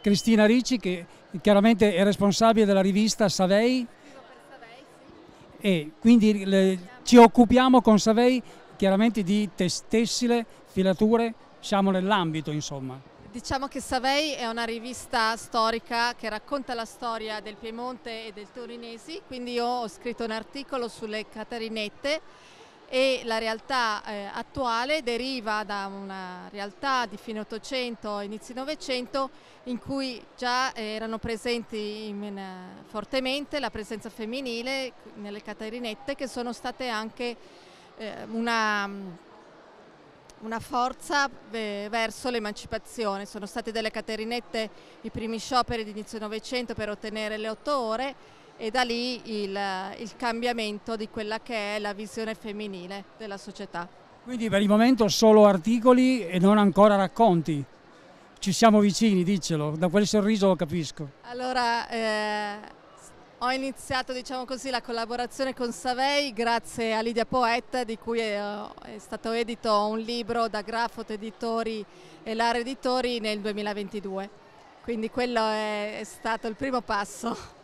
Cristina Ricci che chiaramente è responsabile della rivista Savei e quindi le, ci occupiamo con Savei chiaramente di tessile, filature, siamo nell'ambito insomma. Diciamo che Savei è una rivista storica che racconta la storia del Piemonte e del Torinesi, quindi io ho scritto un articolo sulle Catarinette e la realtà eh, attuale deriva da una realtà di fine 800 inizio 900 in cui già eh, erano presenti in, in, eh, fortemente la presenza femminile nelle caterinette che sono state anche eh, una, mm, una, forza eh, verso l'emancipazione. Sono state delle caterinette i primi scioperi di inizio 900 per ottenere le otto ore e da lì il, il cambiamento di quella che è la visione femminile della società. Quindi per il momento solo articoli e non ancora racconti ci siamo vicini, dicelo, da quel sorriso lo capisco. Allora, eh, ho iniziato diciamo così, la collaborazione con Savei grazie a Lidia Poet, di cui è, eh, è stato edito un libro da Grafot Editori e Lara Editori nel 2022. Quindi quello è, è stato il primo passo.